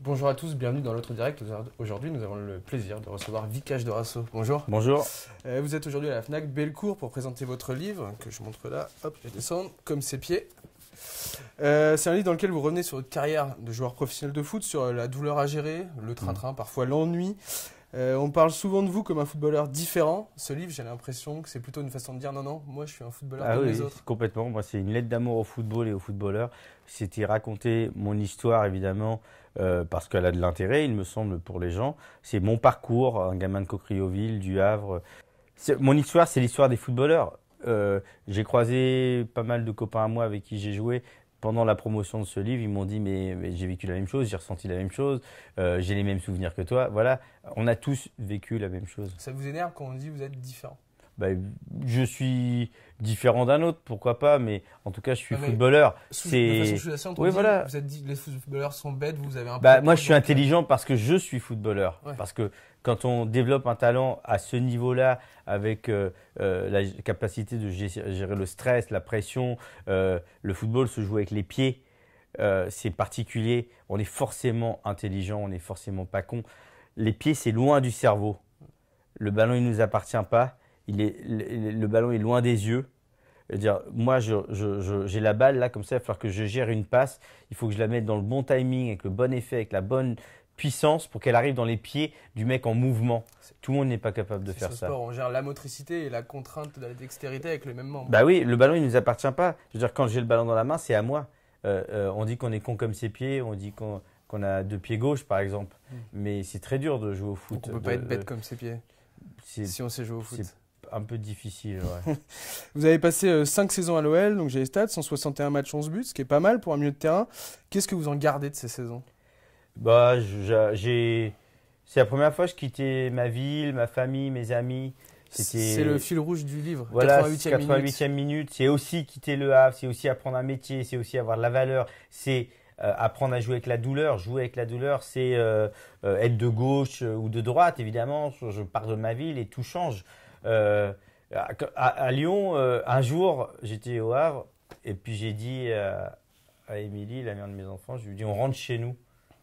Bonjour à tous, bienvenue dans l'autre direct. Aujourd'hui, nous avons le plaisir de recevoir de Rasso. Bonjour. Bonjour. Euh, vous êtes aujourd'hui à la Fnac Bellecour pour présenter votre livre que je montre là. Hop, je vais descendre comme ses pieds. Euh, c'est un livre dans lequel vous revenez sur votre carrière de joueur professionnel de foot, sur euh, la douleur à gérer, le train-train, mm. parfois l'ennui, euh, on parle souvent de vous comme un footballeur différent. Ce livre, j'ai l'impression que c'est plutôt une façon de dire non, non, moi je suis un footballeur ah comme les autres. Complètement. c'est une lettre d'amour au football et aux footballeurs. C'était raconter mon histoire, évidemment, euh, parce qu'elle a de l'intérêt, il me semble, pour les gens. C'est mon parcours, un gamin de Coquereauville, du Havre. Mon histoire, c'est l'histoire des footballeurs. Euh, j'ai croisé pas mal de copains à moi avec qui j'ai joué, pendant la promotion de ce livre, ils m'ont dit mais, j'ai vécu la même chose, j'ai ressenti la même chose, euh, j'ai les mêmes souvenirs que toi. Voilà, on a tous vécu la même chose. Ça vous énerve quand on dit vous êtes différent bah, je suis différent d'un autre, pourquoi pas, mais en tout cas, je suis ah, footballeur. C'est. Vous avez dit les footballeurs sont bêtes, vous avez un. Bah, moi, je suis intelligent parce que je suis footballeur. Parce que quand on développe un talent à ce niveau-là, avec euh, euh, la capacité de gérer le stress, la pression, euh, le football se joue avec les pieds. c'est particulier. On est forcément intelligent, on n'est forcément pas con. Les pieds, c'est loin du cerveau. Le ballon, il nous appartient pas il est, le, ballon est loin des yeux. Dire, moi, j'ai je, la balle là, comme ça, il va falloir que je gère une passe. Il faut que je la mette dans le bon timing, avec le bon effet, avec la bonne puissance pour qu'elle arrive dans les pieds du mec en mouvement. Tout le monde n'est pas capable de faire ce ça. Sport, on gère la motricité et la contrainte de la dextérité avec le même membre. Bah oui, le ballon, il ne nous appartient pas. Je veux dire, quand j'ai le ballon dans la main, c'est à moi. Euh, euh, on dit qu'on est con comme ses pieds, on dit qu'on a deux pieds gauche, par exemple. Hmm. Mais c'est très dur de jouer au foot. on ne peut pas être bête comme ses pieds si on sait jouer au foot un peu difficile. vous avez passé 5 euh, saisons à l'OL, donc j'ai les stats, 161 matchs, 11 buts, ce qui est pas mal pour un milieu de terrain. Qu'est-ce que vous en gardez de ces saisons bah, j'ai... C'est la première fois que je quittais ma ville, ma famille, mes amis. C'est le fil rouge du livre. Voilà, 88e, minute. C'est aussi quitter le Havre, c'est aussi apprendre un métier, c'est aussi avoir de la valeur, c'est euh, apprendre à jouer avec la douleur. Jouer avec la douleur, c'est euh, être de gauche ou de droite, évidemment. Je pars de ma ville et tout change. Euh, à, Lyon, euh, un jour, j'étais au Havre et puis j'ai dit à, Émilie, la mère de mes enfants, je lui ai dit on rentre chez nous.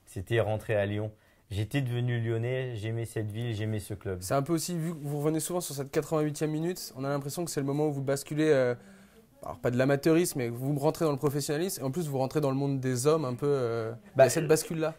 C'était rentrer à Lyon. J'étais devenu lyonnais, j'aimais cette ville, j'aimais ce club. C'est un peu aussi, vu que vous revenez souvent sur cette 88e minute, on a l'impression que c'est le moment où vous basculez, euh, alors pas de l'amateurisme, mais vous rentrez dans le professionnalisme, et en plus vous rentrez dans le monde des hommes un peu, bah, cette bascule-là.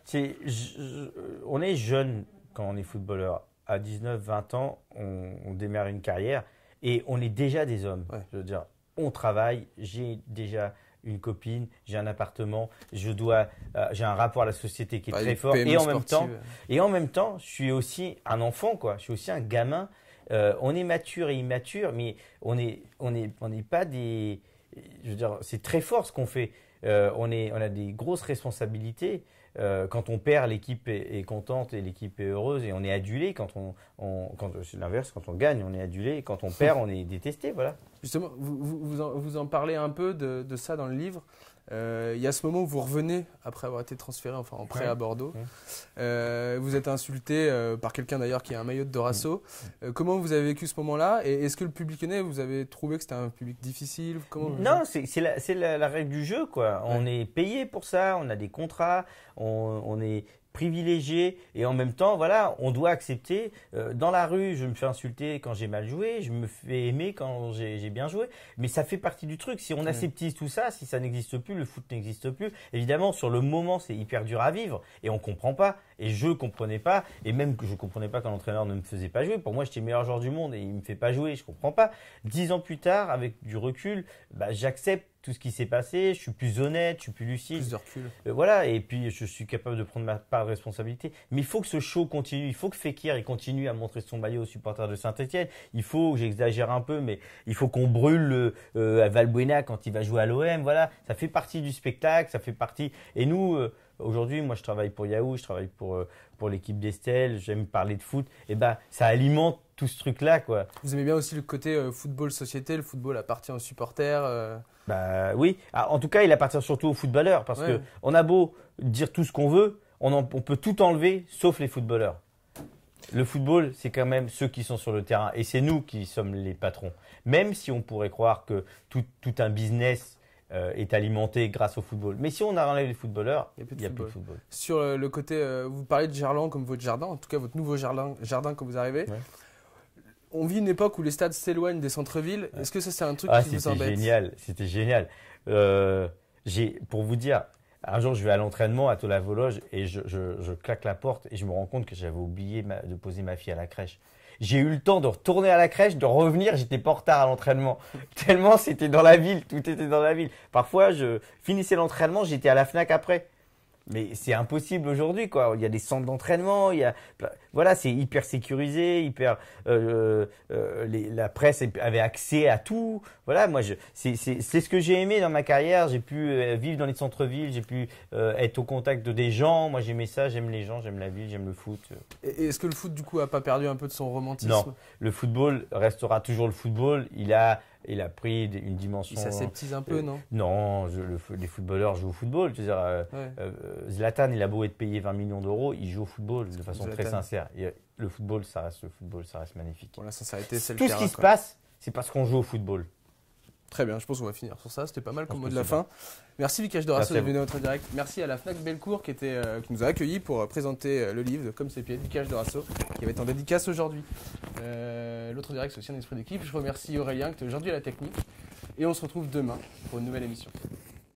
On est jeune quand on est footballeur, à 19, 20 ans, on, démarre une carrière et on est déjà des hommes. Je veux dire, on travaille, j'ai déjà une copine, j'ai un appartement, je dois, euh, j'ai un rapport à la société qui est bah, très fort et en même temps, et en même temps, je suis aussi un enfant quoi, je suis aussi un gamin. Euh, on est mature et immature, mais on est, on on n'est pas des. Je veux dire, c'est très fort ce qu'on fait. Euh, on, a des grosses responsabilités. Euh, quand on perd, l'équipe est, contente et l'équipe est heureuse et on est adulé. Quand quand, c'est l'inverse, quand on gagne, on est adulé. Et quand on perd, on est détesté. Voilà. Justement, vous, vous, en, parlez un peu de, ça dans le livre. Euh, il y a ce moment où vous revenez après avoir été transféré enfin, en prêt à Bordeaux. Euh, vous êtes insulté euh, par quelqu'un d'ailleurs qui a un maillot de Dorasso. comment vous avez vécu ce moment-là Et est-ce que le public né vous avez trouvé que c'était un public difficile comment Non, c'est la, la, règle du jeu. On est payé pour ça, on a des contrats, on est privilégié et en même temps voilà on doit accepter euh, dans la rue je me fais insulter quand j'ai mal joué je me fais aimer quand j'ai bien joué mais ça fait partie du truc si on aseptise tout ça si ça n'existe plus le foot n'existe plus évidemment sur le moment c'est hyper dur à vivre et on comprend pas et je comprenais pas et même que je comprenais pas quand l'entraîneur ne me faisait pas jouer pour moi j'étais meilleur joueur du monde et il me fait pas jouer je comprends pas dix ans plus tard avec du recul bah, j'accepte tout ce qui s'est passé, je suis plus honnête, je suis plus lucide. Plus de recul. Euh, voilà, et puis je suis capable de prendre ma part de responsabilité. Mais il faut que ce show continue, il faut que Fekir continue à montrer son maillot aux supporters de Saint-Etienne. Il faut, j'exagère un peu, mais il faut qu'on brûle à euh, euh, Valbuena quand il va jouer à l'OM. Voilà, ça fait partie du spectacle, ça fait partie. Et nous. Aujourd'hui, moi, je travaille pour Yahoo, je travaille pour, euh, pour l'équipe d'Estelle, j'aime parler de foot. Et eh ben, ça alimente tout ce truc-là, quoi. Vous aimez bien aussi le côté euh, football-société, le football appartient aux supporters euh. Bah oui. Ah, en tout cas, il appartient surtout aux footballeurs, parce qu'on que on a beau dire tout ce qu'on veut, on, on peut tout enlever, sauf les footballeurs. Le football, c'est quand même ceux qui sont sur le terrain, et c'est nous qui sommes les patrons. Même si on pourrait croire que tout, tout un business euh, est alimenté grâce au football. Mais si on a enlève les footballeurs, il n'y a, plus de, football. Sur euh, le, côté, euh, vous parlez de Gerland comme votre jardin, en tout cas votre nouveau jardin, quand vous arrivez. On vit une époque où les stades s'éloignent des centres-villes. Est-ce que ça, c'est un truc ah, qui vous embête C'était génial, c'était génial. pour vous dire, un jour, je vais à l'entraînement à Tolavologe et je, claque la porte et je me rends compte que j'avais oublié de poser ma fille à la crèche j'ai eu le temps de retourner à la crèche, de revenir, j'étais pas en retard à l'entraînement. Tellement c'était dans la ville, tout était dans la ville. Parfois, je finissais l'entraînement, j'étais à la FNAC après mais c'est impossible aujourd'hui, quoi. Il y a des centres d'entraînement, il y a, voilà, c'est hyper sécurisé, hyper. Euh, euh, euh la presse avait accès à tout. Voilà, moi, je, c'est, c'est, c'est ce que j'ai aimé dans ma carrière. J'ai pu euh, vivre dans les centres-villes, j'ai pu être au contact de des gens. Moi, j'aimais ça, j'aime les gens, j'aime la ville, j'aime le foot. Et est-ce que le foot, du coup, a pas perdu un peu de son romantisme Non, le football restera toujours le football. Il a il a pris une dimension. un peu, euh, non Non, les footballeurs jouent au football. Euh, euh, Zlatan, il a beau être payé 20 millions d'euros, il joue au football de façon très sincère. le football, ça reste football, ça reste magnifique. la c'est Tout ce qui se passe, c'est parce qu'on joue au football. Très bien, je pense qu'on va finir sur ça. C'était pas mal comme mot de la fin. Merci Vikash Dorasso d'être venu à notre direct. Merci à la FNAC Belcourt qui, était, qui nous a accueillis pour présenter le livre Comme c'est pieds de Dorasso qui va être en dédicace aujourd'hui. Euh, l'autre direct, c'est aussi un esprit d'équipe. Je remercie Aurélien qui était aujourd'hui à la technique. Et on se retrouve demain pour une nouvelle émission.